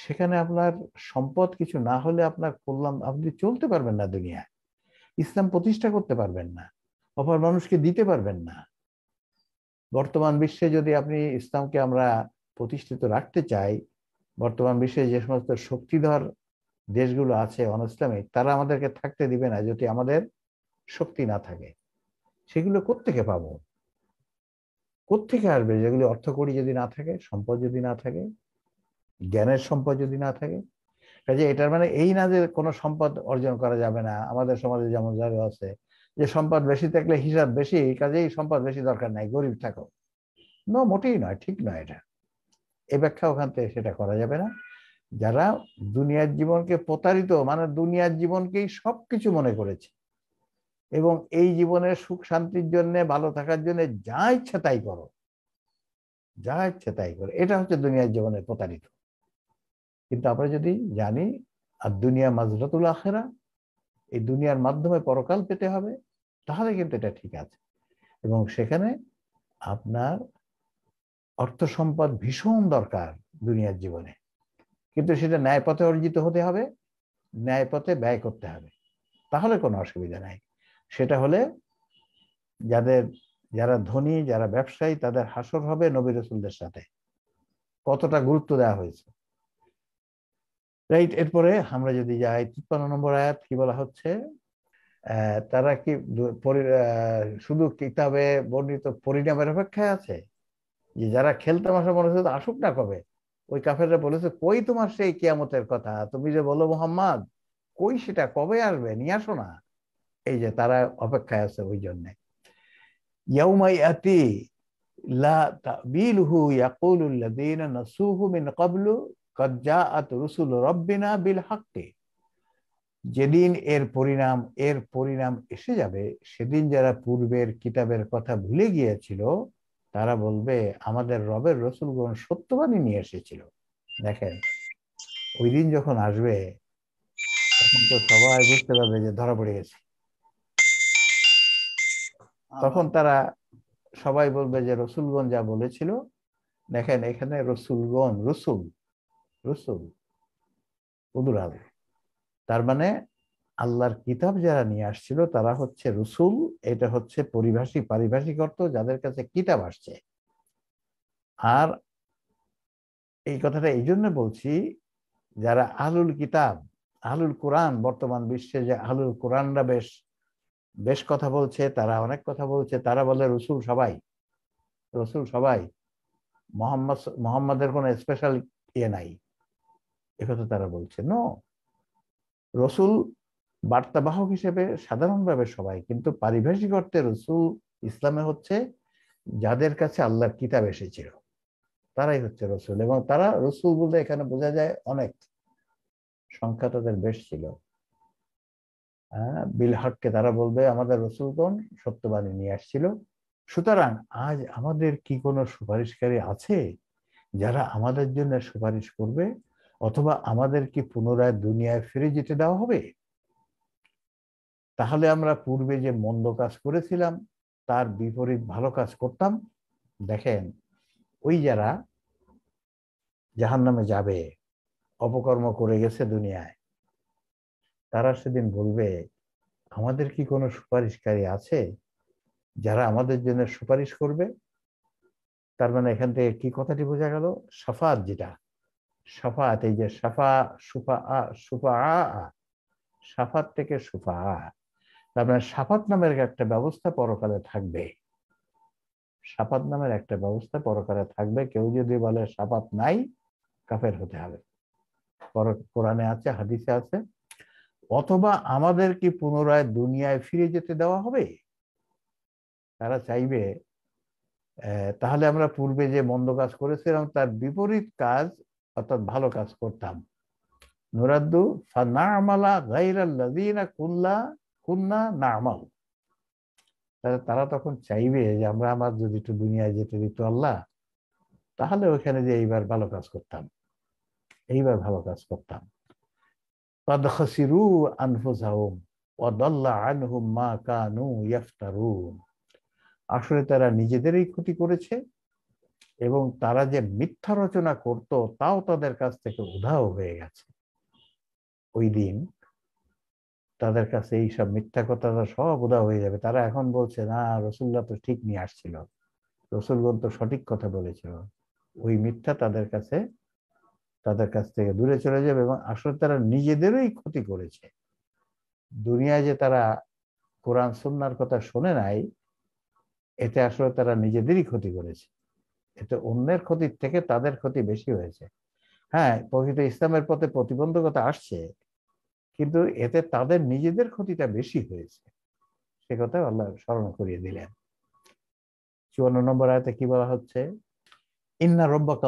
সেখানে আপনার সম্পদ কিছু না হলে আপনার কল্যাণ আপনি চলতে পারবেন না দুনিয়ায় ইসলাম প্রতিষ্ঠা করতে পারবেন না অপর মানুষকে দিতে পারবেন না বর্তমান বিশ্বে যদি আপনি ইসলামকে আমরা প্রতিষ্ঠিত রাখতে চাই বর্তমান বিশ্বে যে সমস্ত শক্তিধর দেশগুলো আছে ইসলামিক তারা আমাদেরকে থাকতে দিবে না যদি আমাদের শক্তি না থাকে সেগুলো কোত্থেকে পাবো কোথেকে আসবে যেগুলি অর্থকড়ি যদি না থাকে সম্পদ যদি না থাকে জ্ঞানের সম্পদ যদি না থাকে কাজে এটার মানে এই না যে কোনো সম্পদ অর্জন করা যাবে না আমাদের সমাজে যেমন যাবে আছে যে সম্পদ বেশি থাকলে হিসাব বেশি কাজেই সম্পদ বেশি দরকার নাই গরিব থাকো ন মোটেই নয় ঠিক নয় এটা এ ব্যাখ্যা ওখান থেকে সেটা করা যাবে না যারা দুনিয়ার জীবনকে প্রতারিত মানে দুনিয়ার জীবনকেই সবকিছু মনে করেছে এবং এই জীবনের সুখ শান্তির জন্য ভালো থাকার জন্য যা ইচ্ছে তাই করো যা ইচ্ছে তাই করো এটা হচ্ছে দুনিয়ার জীবনের প্রতারিত কিন্তু আমরা যদি জানি আর দুনিয়া মাজরাতুল আখেরা এই দুনিয়ার মাধ্যমে পরকাল পেতে হবে তাহলে কিন্তু এটা ঠিক আছে এবং সেখানে আপনার অর্থ সম্পদ ভীষণ দরকার দুনিয়ার জীবনে কিন্তু সেটা ন্যায় পথে অর্জিত হতে হবে ন্যায় পথে ব্যয় করতে হবে তাহলে কোনো অসুবিধা নাই সেটা হলে যাদের যারা ধনী যারা ব্যবসায়ী তাদের হাসর হবে নবী রসুলদের সাথে কতটা গুরুত্ব দেওয়া হয়েছে রাইট এরপরে আমরা যদি যাই তিপ্পান্ন নম্বর আয়াত কি বলা হচ্ছে তারা কি শুধু কিতাবে বর্ণিত পরিণামের অপেক্ষায় আছে যে যারা খেলতে মাসা মনে হচ্ছে আসুক না কবে ওই কাফেররা বলেছে কই তোমার সেই কিয়ামতের কথা তুমি যে বলো মোহাম্মদ কই সেটা কবে আসবে নিয়ে আসো না এই যে তারা অপেক্ষায় আছে ওই জন্যে ইয়াউমাই আতি যেদিন এর পরিণাম এর পরিণাম এসে যাবে সেদিন যারা পূর্বের কিতাবের কথা ভুলে গিয়েছিল তারা বলবে আমাদের রবের রসুলগণ সত্যবাণী নিয়ে এসেছিল দেখেন ওই দিন যখন আসবে তখন তো সবাই বুঝতে পারবে যে ধরা পড়ে গেছে তখন তারা সবাই বলবে যে রসুলগঞ্জ যা বলেছিল দেখেন এখানে রসুলগঞ্জ রসুল রসুল উদুরাল তার মানে আল্লাহর কিতাব যারা নিয়ে আসছিল তারা হচ্ছে রসুল এটা হচ্ছে পরিভাষী পারিভাষিক অর্থ যাদের কাছে কিতাব আসছে আর এই কথাটা এই জন্য বলছি যারা আহলুল কিতাব আহলুল কোরআন বর্তমান বিশ্বে যে আহলুল কোরআনরা বেশ বেশ কথা বলছে তারা অনেক কথা বলছে তারা বলে রসুল সবাই রসুল সবাই মোহাম্মদ মোহাম্মদের কোনো স্পেশাল ইয়ে নাই একথা তারা বলছে নো রসুল বার্তাবাহক হিসেবে সাধারণভাবে সবাই কিন্তু পারিভাষিক অর্থে রসুল ইসলামে হচ্ছে যাদের কাছে আল্লাহর কিতাব এসেছিল তারাই হচ্ছে রসুল এবং তারা রসুল বলতে এখানে বোঝা যায় অনেক সংখ্যা তাদের বেশ ছিল হ্যাঁ, বিল হককে তারা বলবে আমাদের রসুলগণ সত্যবাণী নিয়ে আসছিল সুতরাং আজ আমাদের কি কোনো সুপারিশকারী আছে যারা আমাদের জন্য সুপারিশ করবে অথবা আমাদের কি পুনরায় দুনিয়ায় ফিরে যেতে দেওয়া হবে তাহলে আমরা পূর্বে যে মন্দ কাজ করেছিলাম তার বিপরীত ভালো কাজ করতাম দেখেন ওই যারা জাহান নামে যাবে অপকর্ম করে গেছে দুনিয়ায় তারা সেদিন বলবে আমাদের কি কোনো সুপারিশকারী আছে যারা আমাদের জন্য সুপারিশ করবে তার মানে এখান থেকে কি কথাটি বোঝা গেল সাফাত যেটা সাফাত এই যে সাফা সুফা আ সুফা আ সাফাত থেকে সুফা আ তার মানে সাফাত নামের একটা ব্যবস্থা পরকালে থাকবে সাফাত নামের একটা ব্যবস্থা পরকালে থাকবে কেউ যদি বলে সাফাত নাই কাফের হতে হবে কোরআনে আছে হাদিসে আছে অথবা আমাদের কি পুনরায় দুনিয়ায় ফিরে যেতে দেওয়া হবে তারা চাইবে তাহলে আমরা পূর্বে যে মন্দ কাজ করেছিলাম তার বিপরীত কাজ অর্থাৎ ভালো কাজ করতাম নুরাদ্দু নামালা গাইরাল্লাদিনা কুল্লা কুন্না নামাল তাহলে তারা তখন চাইবে যে আমরা আমার যদি একটু দুনিয়ায় যেতে দিত আল্লাহ তাহলে ওখানে যে এইবার ভালো কাজ করতাম এইবার ভালো কাজ করতাম আসলে তারা নিজেদেরই ক্ষতি করেছে এবং তারা যে মিথ্যা রচনা করত তাও তাদের কাছ থেকে উধাও হয়ে গেছে ওই দিন তাদের কাছে এই সব মিথ্যা কথা সব উদা হয়ে যাবে তারা এখন বলছে না রসুল্লাহ তো ঠিক নিয়ে আসছিল রসুলগণ তো সঠিক কথা বলেছিল ওই মিথ্যা তাদের কাছে তাদের কাছ থেকে দূরে চলে যাবে এবং আসলে তারা নিজেদেরই ক্ষতি করেছে দুনিয়ায় যে তারা কোরআন সুন্নার কথা শোনে নাই এতে আসলে তারা নিজেদেরই ক্ষতি করেছে এতে অন্যের ক্ষতির থেকে তাদের ক্ষতি বেশি হয়েছে হ্যাঁ প্রকৃত ইসলামের পথে প্রতিবন্ধকতা আসছে কিন্তু এতে তাদের নিজেদের ক্ষতিটা বেশি হয়েছে সে কথা আল্লাহ স্মরণ করিয়ে দিলেন চুয়ান্ন নম্বর আয়তে কি বলা হচ্ছে ইন্না রব্বাক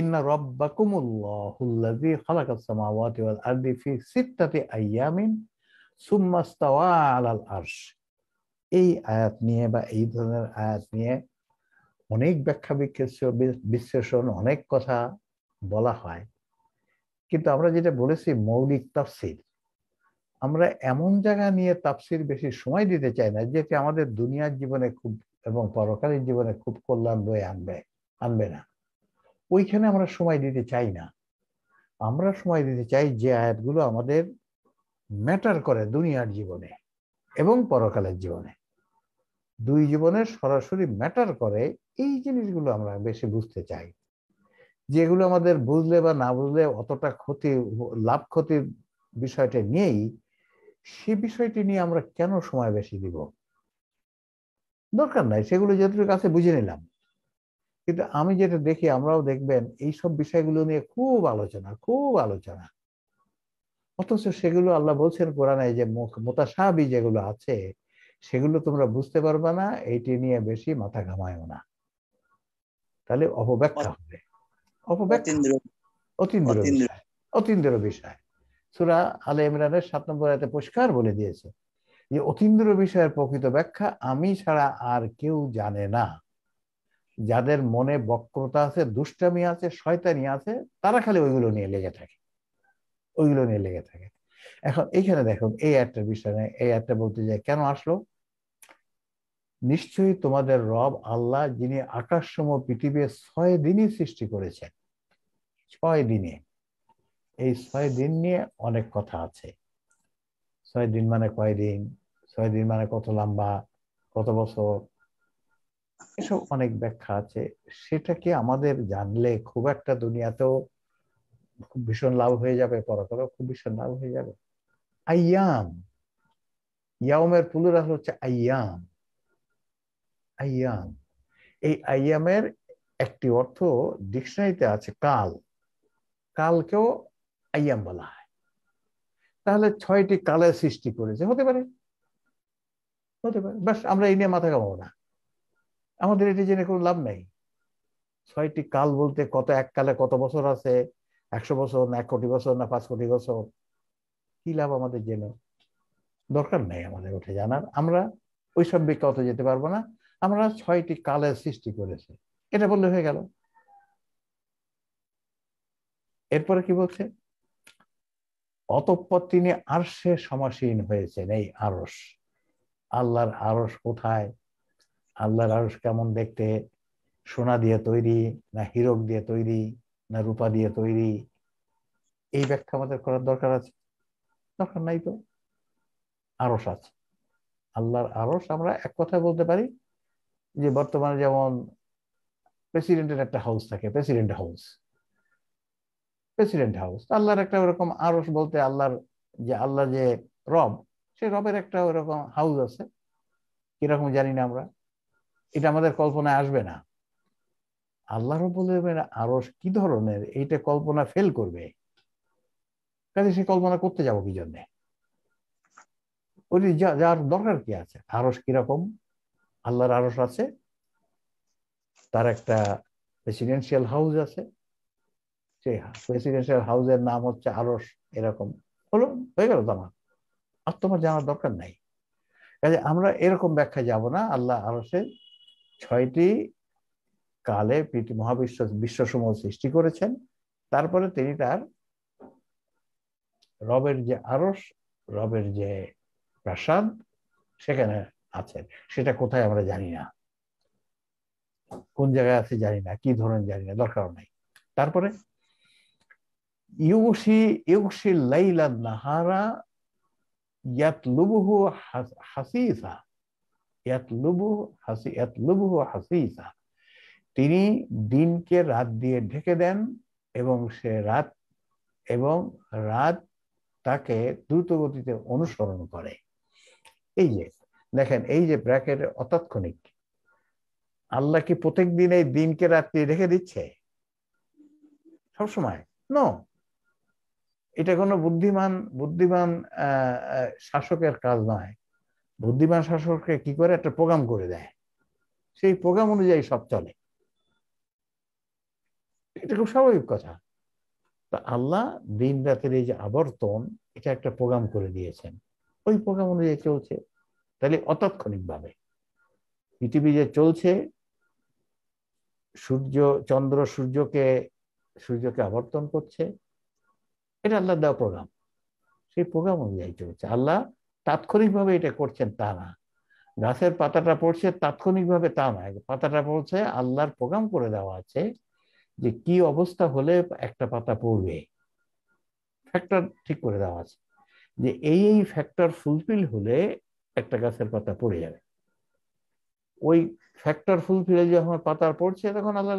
ইন্না রব্বাকুমুল্লাহুল্লাযী খালাকাস সামাওয়াতি ওয়াল আরদি ফি সিত্তাতি আইয়ামিন সুম্মা ইস্তাওয়া আলাল আরশ এই আয়াত নিয়ে বা এই ধরনের আয়াত নিয়ে অনেক ব্যাখ্যা বিশ্লেষণ অনেক কথা বলা হয় কিন্তু আমরা যেটা বলেছি মৌলিক তাফসির আমরা এমন জায়গা নিয়ে তাফসির বেশি সময় দিতে চাই না যেটি আমাদের দুনিয়ার জীবনে খুব এবং পরকালীন জীবনে খুব কল্যাণ বয়ে আনবে আনবে না ওইখানে আমরা সময় দিতে চাই না আমরা সময় দিতে চাই যে আয়াতগুলো আমাদের ম্যাটার করে দুনিয়ার জীবনে এবং পরকালের জীবনে দুই জীবনে সরাসরি ম্যাটার করে এই জিনিসগুলো আমরা বেশি বুঝতে চাই যেগুলো আমাদের বুঝলে বা না বুঝলে অতটা ক্ষতি লাভ ক্ষতির বিষয়টি নিয়েই সে বিষয়টি নিয়ে আমরা কেন সময় বেশি দিব দরকার নাই সেগুলো যেহেতু কাছে বুঝে নিলাম কিন্তু আমি যেটা দেখি আমরাও দেখবেন এইসব বিষয়গুলো নিয়ে খুব আলোচনা খুব আলোচনা অথচ সেগুলো আল্লাহ বলছেন কোরআনে যে মোতাসাবি যেগুলো আছে সেগুলো তোমরা বুঝতে পারবে না এইটি নিয়ে বেশি মাথা ঘামায়ও না তাহলে অপব্যাখ্যা হবে অপব্যাখ্যা অতীন্দ্র অতীন্দ্র বিষয় সুরা আলে ইমরানের সাত নম্বর এতে পরিষ্কার বলে দিয়েছে যে অতীন্দ্র বিষয়ের প্রকৃত ব্যাখ্যা আমি ছাড়া আর কেউ জানে না যাদের মনে বক্রতা আছে দুষ্টামি আছে শয়তানি আছে তারা খালি ওইগুলো নিয়ে লেগে থাকে ওইগুলো নিয়ে লেগে থাকে এখন এইখানে দেখুন এই একটা বিষয় নেই এই একটা বলতে যায় কেন আসলো নিশ্চয়ই তোমাদের রব আল্লাহ যিনি আকাশসম পৃথিবীর ছয় দিনই সৃষ্টি করেছেন ছয় দিনে এই ছয় দিন নিয়ে অনেক কথা আছে ছয় দিন মানে কয় দিন ছয় দিন মানে কত লম্বা কত বছর এসব অনেক ব্যাখ্যা আছে সেটাকে আমাদের জানলে খুব একটা দুনিয়াতেও খুব ভীষণ লাভ হয়ে যাবে পরকালেও খুব ভীষণ লাভ হয়ে যাবে আইয়াম ইয়ামের পুলুরাল হচ্ছে আইয়াম আইয়াম এই আইয়ামের একটি অর্থ ডিকশনারিতে আছে কাল কালকেও আইয়াম বলা হয় তাহলে ছয়টি কালের সৃষ্টি করেছে হতে পারে হতে পারে বাস আমরা এই নিয়ে মাথা কামাবো না আমাদের এটি জেনে কোনো লাভ নেই ছয়টি কাল বলতে কত এককালে কত বছর আছে একশো বছর না এক কোটি বছর না পাঁচ কোটি বছর কি লাভ আমাদের জেনে দরকার নেই আমাদের ওঠে জানার আমরা ওই সব অত যেতে পারবো না আমরা ছয়টি কালের সৃষ্টি করেছে এটা বললে হয়ে গেল এরপরে কি বলছে অতঃপর তিনি আরশে সমাসীন হয়েছেন এই আরস আল্লাহর আরস কোথায় আল্লাহর আরস কেমন দেখতে সোনা দিয়ে তৈরি না হিরক দিয়ে তৈরি না রূপা দিয়ে তৈরি এই ব্যাখ্যা আমাদের করার দরকার আছে দরকার নাই তো আরস আছে আল্লাহর আরস আমরা এক কথা বলতে পারি যে বর্তমানে যেমন প্রেসিডেন্টের একটা হাউস থাকে প্রেসিডেন্ট হাউস প্রেসিডেন্ট হাউস আল্লাহর একটা ওরকম আরস বলতে আল্লাহর যে আল্লাহ যে রব সেই রবের একটা ওরকম হাউস আছে কিরকম জানি না আমরা এটা আমাদের কল্পনায় আসবে না আল্লাহর রবুল আরো কি ধরনের এইটা কল্পনা ফেল করবে কাজে সে কল্পনা করতে যাবো কি জন্যে যা যার দরকার কি আছে আরস কিরকম আল্লাহর আরস আছে তার একটা প্রেসিডেন্সিয়াল হাউস আছে সেই প্রেসিডেন্সিয়াল হাউসের নাম হচ্ছে আরস এরকম হলো হয়ে গেল তোমার আর তোমার জানার দরকার নাই কাজে আমরা এরকম ব্যাখ্যা যাব না আল্লাহ আরসের ছয়টি কালে মহাবিশ্ব বিশ্বসমূহ সৃষ্টি করেছেন তারপরে তিনি তার রবের যে আরস রবের যে প্রাসাদ সেখানে আছেন সেটা কোথায় আমরা জানি না কোন জায়গায় আছে জানি না কি ধরনের জানি না দরকার নাই তারপরে ইউসি ইউসি লাইলা নাহারা ইয়াতলুবুহু হাসিসা হাসি তিনি দিনকে রাত দিয়ে ঢেকে দেন এবং সে রাত এবং রাত তাকে দ্রুত গতিতে অনুসরণ করে এই যে দেখেন এই যে ব্র্যাকেট অতাৎক্ষণিক আল্লাহ কি প্রত্যেক দিন এই দিনকে রাত্রি রেখে দিচ্ছে সবসময় ন এটা কোনো বুদ্ধিমান বুদ্ধিমান শাসকের কাজ নয় বুদ্ধিমান শাসককে কি করে একটা প্রোগ্রাম করে দেয় সেই প্রোগ্রাম অনুযায়ী সব চলে এটা খুব স্বাভাবিক কথা তা আল্লাহ দিন রাতের এই যে আবর্তন এটা একটা প্রোগ্রাম করে দিয়েছেন ওই প্রোগ্রাম অনুযায়ী চলছে তাহলে অতাৎক্ষণিকভাবে পৃথিবী যে চলছে সূর্য চন্দ্র সূর্যকে সূর্যকে আবর্তন করছে এটা আল্লাহ দেওয়া প্রোগ্রাম সেই প্রোগ্রাম অনুযায়ী চলছে আল্লাহ তাৎক্ষণিকভাবে এটা করছেন তা না গাছের পাতাটা পড়ছে তাৎক্ষণিকভাবে তা না পাতাটা পড়ছে আল্লাহর প্রোগ্রাম করে দেওয়া আছে যে কি অবস্থা হলে একটা পাতা পড়বে ফ্যাক্টর ঠিক করে দেওয়া আছে যে এই এই ফ্যাক্টর ফুলফিল হলে একটা গাছের পাতা পড়ে যাবে ওই ফ্যাক্টর ফুলফিলে যখন পাতার পড়ছে তখন আল্লাহ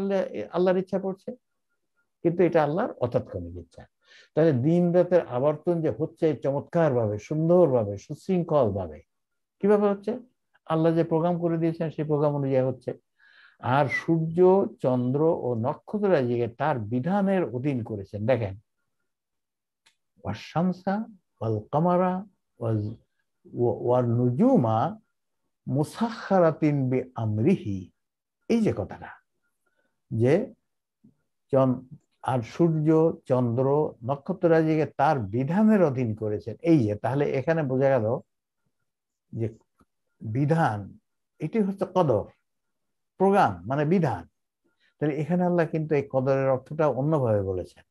আল্লাহর ইচ্ছা পড়ছে কিন্তু এটা আল্লাহর অতাৎক্ষণিক ইচ্ছা তাহলে দিন রাতের আবর্তন যে হচ্ছে চমৎকার ভাবে সুন্দর ভাবে সুশৃঙ্খল ভাবে কিভাবে হচ্ছে আল্লাহ যে প্রোগ্রাম করে দিয়েছেন সেই প্রোগ্রাম অনুযায়ী হচ্ছে আর সূর্য চন্দ্র ও নক্ষত্র তার বিধানের অধীন করেছেন দেখেন এই যে কথাটা যে আর সূর্য চন্দ্র নক্ষত্ররাজিকে তার বিধানের অধীন করেছেন এই যে তাহলে এখানে বোঝা গেল যে বিধান এটি হচ্ছে কদর প্রোগ্রাম মানে বিধান তাহলে এখানে আল্লাহ কিন্তু এই কদরের অর্থটা অন্যভাবে বলেছেন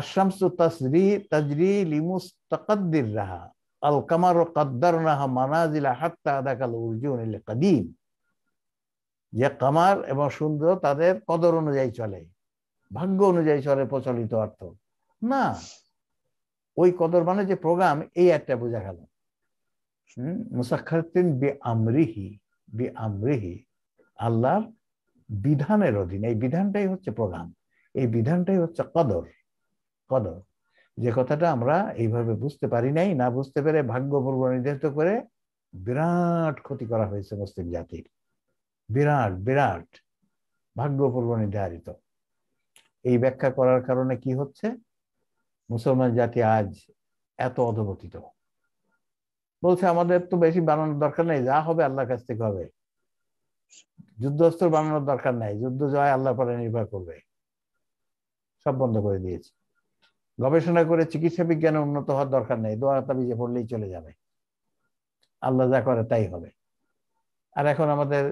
আশামসু তাজরি তাজরি লিমুস রাহা আল কামার কাদ্দার নাহা মানাজিলা হাত্তা আদাকাল উর্জুন কাদিম যে কামার এবং সুন্দর তাদের কদর অনুযায়ী চলে ভাগ্য অনুযায়ী চলে প্রচলিত অর্থ না ওই কদর মানে যে প্রোগ্রাম এই একটা বোঝা গেল মুসাক্ষারতিন বি আমরিহি বি আমরিহি আল্লাহর বিধানের অধীন এই বিধানটাই হচ্ছে প্রোগ্রাম এই বিধানটাই হচ্ছে কদর কদর যে কথাটা আমরা এইভাবে বুঝতে পারি নাই না বুঝতে পেরে ভাগ্য পূর্ব নির্ধারিত করে বিরাট ক্ষতি করা হয়েছে মুসলিম জাতির বিরাট বিরাট ভাগ্যপূর্ব নির্ধারিত এই ব্যাখ্যা করার কারণে কি হচ্ছে মুসলমান জাতি আজ এত অধবতিত বলছে আমাদের তো বেশি বানানোর দরকার নেই যা হবে আল্লাহর কাছ থেকে হবে যুদ্ধাস্ত্র বানানোর দরকার নাই যুদ্ধ জয় আল্লাহ পরে নির্ভর করবে সব বন্ধ করে দিয়েছে গবেষণা করে চিকিৎসা বিজ্ঞানে উন্নত হওয়ার দরকার নেই দোয়া তাবিজে পড়লেই চলে যাবে আল্লাহ যা করে তাই হবে আর এখন আমাদের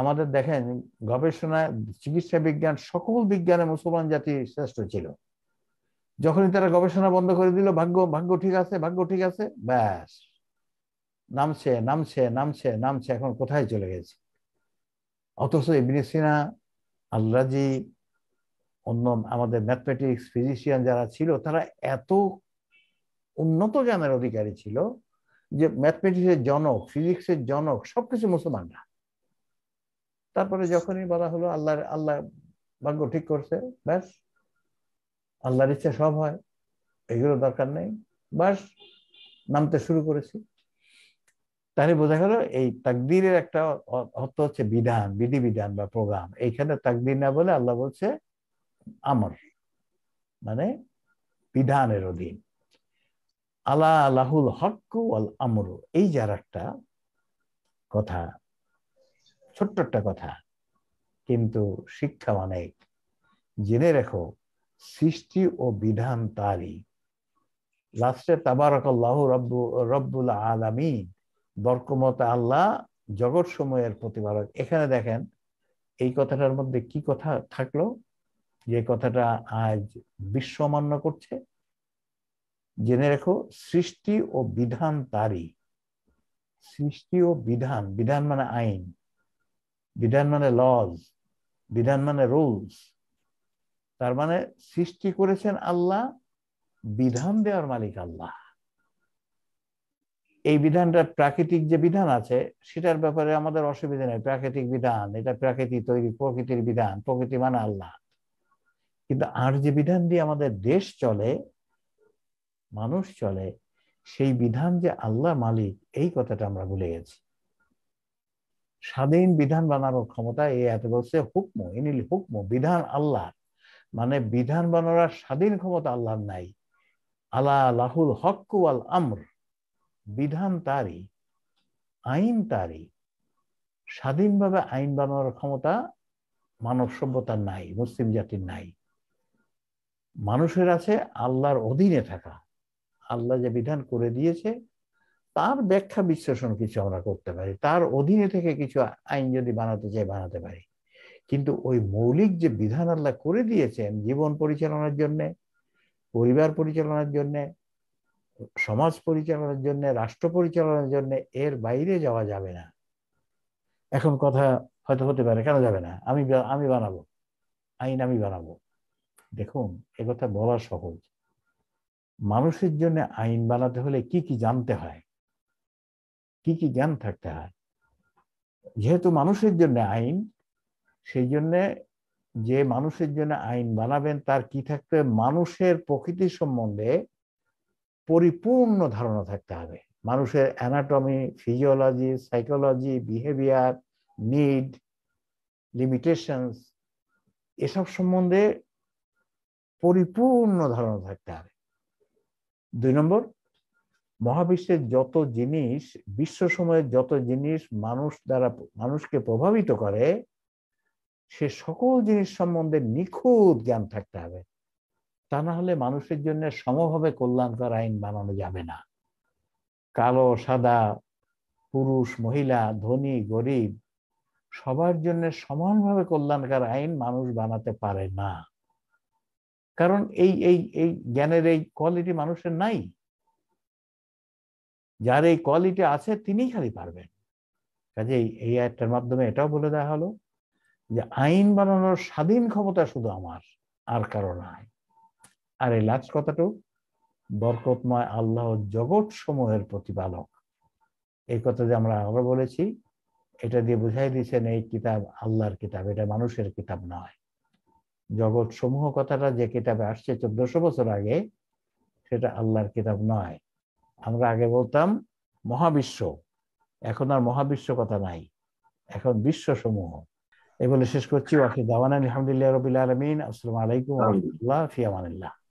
আমাদের দেখেন গবেষণায় চিকিৎসা বিজ্ঞান সকল বিজ্ঞানে মুসলমান জাতি শ্রেষ্ঠ ছিল যখনই তারা গবেষণা বন্ধ করে দিল ভাগ্য ভাগ্য ঠিক আছে ভাগ্য ঠিক আছে ব্যাস নামছে নামছে নামছে নামছে এখন কোথায় চলে গেছে অথচ ইবনে সিনা আল্লাজি অন্য আমাদের ম্যাথমেটিক্স ফিজিশিয়ান যারা ছিল তারা এত উন্নত জ্ঞানের অধিকারী ছিল যে ম্যাথমেটিক্সের জনক ফিজিক্সের জনক সবকিছু মুসলমানরা তারপরে যখনই বলা হলো আল্লাহর আল্লাহ ভাগ্য ঠিক করছে ব্যাস আল্লাহর ইচ্ছা সব হয় এগুলো দরকার নেই বাস নামতে শুরু করেছি তাহলে বোঝা গেল এই তাকদিরের একটা অর্থ হচ্ছে বিধান বিধি বিধান বা প্রোগ্রাম এইখানে তাকদির না বলে আল্লাহ বলছে আমর মানে বিধানের অধীন আল্লাহ আল্লাহুল হক আল আমরু এই যার একটা কথা ছোট্ট একটা কথা কিন্তু শিক্ষা অনেক মানে জেনে রেখো সৃষ্টি ও বিধান তারই লাস্টে তাবারকাল্লাহ রব্ব রব্বুল আলমী বরকমত আল্লাহ জগৎ সময়ের প্রতিপালক এখানে দেখেন এই কথাটার মধ্যে কি কথা থাকলো যে কথাটা আজ বিশ্ব মান্য করছে জেনে রেখো সৃষ্টি ও বিধান তারই সৃষ্টি ও বিধান বিধান মানে আইন বিধান মানে লজ বিধান মানে রুলস তার মানে সৃষ্টি করেছেন আল্লাহ বিধান দেওয়ার মালিক আল্লাহ এই বিধানটা প্রাকৃতিক যে বিধান আছে সেটার ব্যাপারে আমাদের অসুবিধা নেই প্রাকৃতিক বিধান এটা প্রাকৃতিক তৈরি প্রকৃতির বিধান প্রকৃতি মানে আল্লাহ কিন্তু আর যে বিধান দিয়ে আমাদের দেশ চলে মানুষ চলে সেই বিধান যে আল্লাহ মালিক এই কথাটা আমরা ভুলে গেছি স্বাধীন বিধান বানানোর ক্ষমতা এই এত বলছে হুকম ইনিল হুকম বিধান আল্লাহ মানে বিধান বানানোর স্বাধীন ক্ষমতা আল্লাহর নাই আলা লাহুল হক্কু আল আমর বিধান তারই আইন তারই স্বাধীনভাবে আইন বানানোর ক্ষমতা মানব সভ্যতার নাই মুসলিম জাতির নাই মানুষের আছে আল্লাহর অধীনে থাকা আল্লাহ যে বিধান করে দিয়েছে তার ব্যাখ্যা বিশ্লেষণ কিছু আমরা করতে পারি তার অধীনে থেকে কিছু আইন যদি বানাতে চাই বানাতে পারি কিন্তু ওই মৌলিক যে বিধান আল্লাহ করে দিয়েছেন জীবন পরিচালনার জন্যে পরিবার পরিচালনার জন্যে সমাজ পরিচালনার জন্যে রাষ্ট্র পরিচালনার জন্যে এর বাইরে যাওয়া যাবে না এখন কথা হয়তো হতে পারে কেন যাবে না আমি আমি বানাবো আইন আমি বানাবো দেখুন একথা বলা সহজ মানুষের জন্য আইন বানাতে হলে কি কি জানতে হয় কি কি জ্ঞান থাকতে হয় যেহেতু মানুষের জন্য আইন সেই জন্যে যে মানুষের জন্য আইন বানাবেন তার কি থাকতে মানুষের প্রকৃতি সম্বন্ধে পরিপূর্ণ ধারণা থাকতে হবে মানুষের anatomy physiology psychology behaviour need limitations এসব সম্বন্ধে পরিপূর্ণ ধারণা থাকতে হবে দুই নম্বর মহাবিশ্বের যত জিনিস বিশ্ব সময়ের যত জিনিস মানুষ দ্বারা মানুষকে প্রভাবিত করে সে সকল জিনিস সম্বন্ধে নিখুঁত জ্ঞান থাকতে হবে তা না হলে মানুষের জন্য সমভাবে কল্যাণকর আইন বানানো যাবে না কালো সাদা পুরুষ মহিলা ধনী গরিব সবার জন্য সমানভাবে কল্যাণকার আইন মানুষ বানাতে পারে না কারণ এই এই এই জ্ঞানের এই কোয়ালিটি মানুষের নাই যার এই কোয়ালিটি আছে তিনিই খালি পারবেন কাজেই এই আয়টার মাধ্যমে এটাও বলে দেওয়া হলো যে আইন বানানোর স্বাধীন ক্ষমতা শুধু আমার আর কারো নাই আর এই লাস্ট কথাটু বরকতময় আল্লাহ জগৎ সমূহের প্রতিপালক এই কথা যে আমরা আরো বলেছি এটা দিয়ে বুঝাই দিয়েছেন এই কিতাব আল্লাহর কিতাব এটা মানুষের কিতাব নয় জগৎ সমূহ কথাটা যে কিতাবে আসছে চোদ্দশো বছর আগে সেটা আল্লাহর কিতাব নয় আমরা আগে বলতাম মহাবিশ্ব এখন আর মহাবিশ্ব কথা নাই এখন বিশ্বসমূহ এ বলে শেষ করছি ওয়াকি দাওয়ান আলহামদুলিল্লাহ রবিল আলমিন আসসালামু আলাইকুম রহমতুল্লাহ ফিয়ামানিল্লাহ